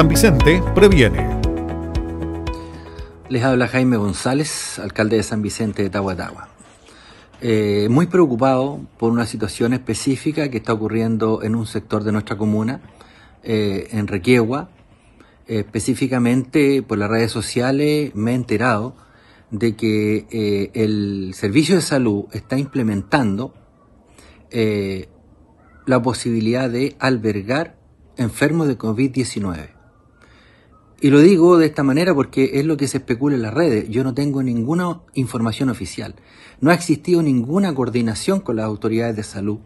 San Vicente previene. Les habla Jaime González, alcalde de San Vicente de Tahuatahua. Eh, muy preocupado por una situación específica que está ocurriendo en un sector de nuestra comuna, eh, en Requiegua. específicamente por las redes sociales me he enterado de que eh, el Servicio de Salud está implementando la posibilidad de albergar enfermos de COVID-19. Y lo digo de esta manera porque es lo que se especula en las redes. Yo no tengo ninguna información oficial. No ha existido ninguna coordinación con las autoridades de salud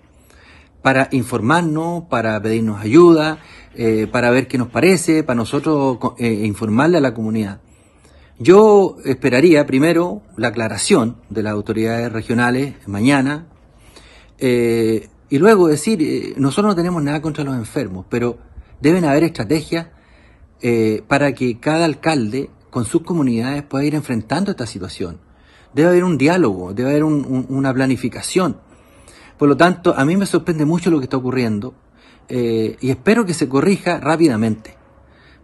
para informarnos, para pedirnos ayuda, eh, para ver qué nos parece, para nosotros eh, informarle a la comunidad. Yo esperaría primero la aclaración de las autoridades regionales mañana eh, y luego decir, nosotros no tenemos nada contra los enfermos, pero deben haber estrategias eh, para que cada alcalde con sus comunidades pueda ir enfrentando esta situación. Debe haber un diálogo, debe haber una planificación. Por lo tanto, a mí me sorprende mucho lo que está ocurriendo eh, y espero que se corrija rápidamente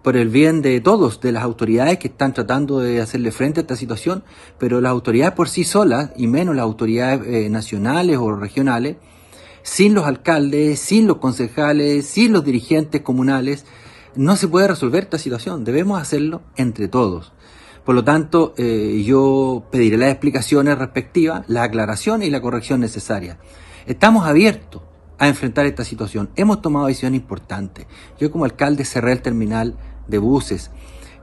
por el bien de todos, de las autoridades que están tratando de hacerle frente a esta situación, pero las autoridades por sí solas, y menos las autoridades eh, nacionales o regionales, sin los alcaldes, sin los concejales, sin los dirigentes comunales, no se puede resolver esta situación, debemos hacerlo entre todos. Por lo tanto, eh, yo pediré las explicaciones respectivas, la aclaración y la corrección necesaria. Estamos abiertos a enfrentar esta situación. Hemos tomado decisiones importantes. Yo como alcalde cerré el terminal de buses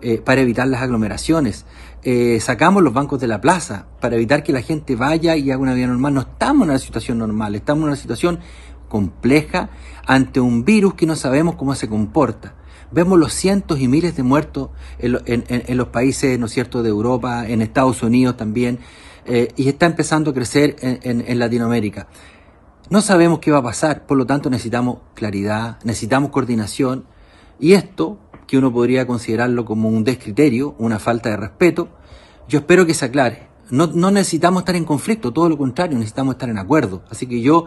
eh, para evitar las aglomeraciones. Eh, sacamos los bancos de la plaza para evitar que la gente vaya y haga una vida normal. No estamos en una situación normal, estamos en una situación compleja ante un virus que no sabemos cómo se comporta. Vemos los cientos y miles de muertos en, los países, ¿no de Europa, en Estados Unidos también, eh, y está empezando a crecer en Latinoamérica. No sabemos qué va a pasar, por lo tanto necesitamos claridad, necesitamos coordinación, y esto, que uno podría considerarlo como un descriterio, una falta de respeto, yo espero que se aclare. No, no necesitamos estar en conflicto, todo lo contrario, necesitamos estar en acuerdo. Así que yo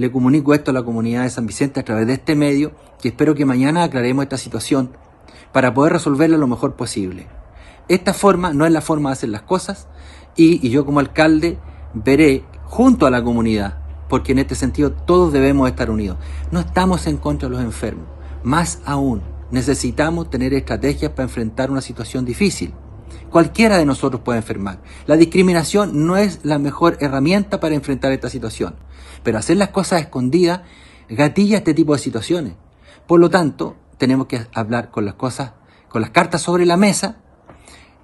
le comunico esto a la comunidad de San Vicente a través de este medio y espero que mañana aclaremos esta situación para poder resolverla lo mejor posible. Esta forma no es la forma de hacer las cosas y, y yo como alcalde veré junto a la comunidad, porque en este sentido todos debemos estar unidos. No estamos en contra de los enfermos, más aún necesitamos tener estrategias para enfrentar una situación difícil. Cualquiera de nosotros puede enfermar. La discriminación no es la mejor herramienta para enfrentar esta situación, pero hacer las cosas escondidas gatilla este tipo de situaciones. Por lo tanto, tenemos que hablar con las cosas, con las cartas sobre la mesa,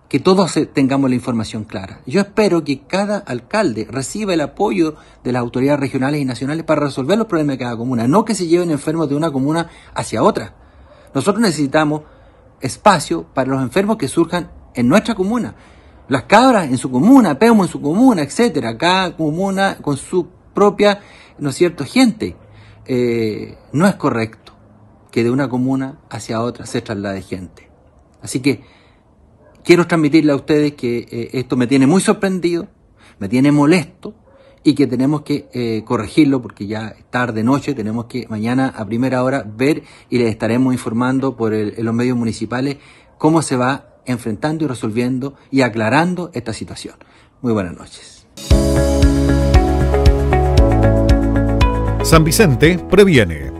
que todos eh, tengamos la información clara. Yo espero que cada alcalde reciba el apoyo de las autoridades regionales y nacionales para resolver los problemas de cada comuna, no que se lleven enfermos de una comuna hacia otra. Nosotros necesitamos espacio para los enfermos que surjan en nuestra comuna. Las cabras en su comuna, Peumo en su comuna, etcétera. Cada comuna con su propia, ¿no es cierto?, gente. Eh, no es correcto que de una comuna hacia otra se traslade gente. Así que quiero transmitirle a ustedes que eh, esto me tiene muy sorprendido, me tiene molesto y que tenemos que eh, corregirlo porque ya es tarde noche, tenemos que mañana a primera hora ver y les estaremos informando por los medios municipales cómo se va enfrentando y resolviendo y aclarando esta situación. Muy buenas noches. San Vicente previene.